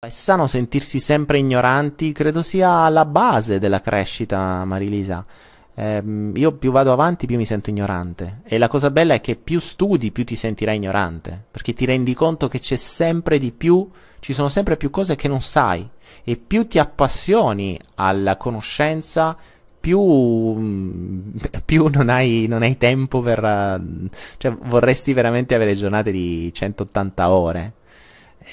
È sano sentirsi sempre ignoranti, credo sia la base della crescita, Marilisa. Eh, io più vado avanti, più mi sento ignorante. E la cosa bella è che più studi, più ti sentirai ignorante. Perché ti rendi conto che c'è sempre di più, ci sono sempre più cose che non sai. E più ti appassioni alla conoscenza, più, mm, più non, hai, non, hai, tempo per... Eh, cioè, vorresti veramente avere giornate di 180 ore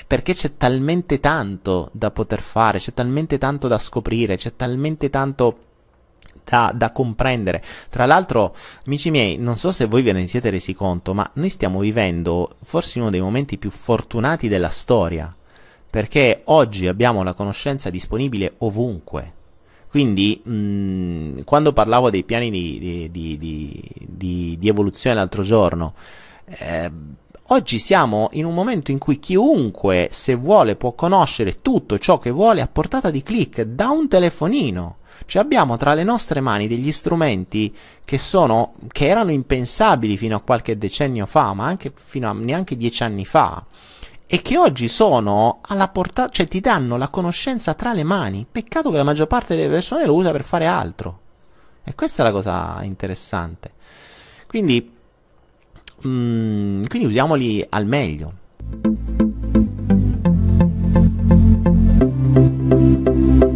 perché c'è talmente tanto da poter fare, c'è talmente tanto da scoprire, c'è talmente tanto da, da, comprendere. Tra l'altro, amici miei, non so se voi ve ne siete resi conto, ma noi stiamo vivendo forse uno dei momenti più fortunati della storia, perché oggi abbiamo la conoscenza disponibile ovunque. Quindi, mh, mm, quando parlavo dei piani di, di, di, di evoluzione l'altro giorno, eh, Oggi siamo in un momento in cui chiunque, se vuole, può conoscere tutto ciò che vuole a portata di clic da un telefonino. Cioè abbiamo tra le nostre mani degli strumenti che, sono, che erano impensabili fino a qualche decennio fa, ma anche fino a neanche dieci anni fa, e che oggi sono alla portata, cioè ti danno la conoscenza tra le mani. Peccato che la maggior parte delle persone lo usa per fare altro. E questa è la cosa interessante. Quindi Mm, quindi usiamoli al meglio. thank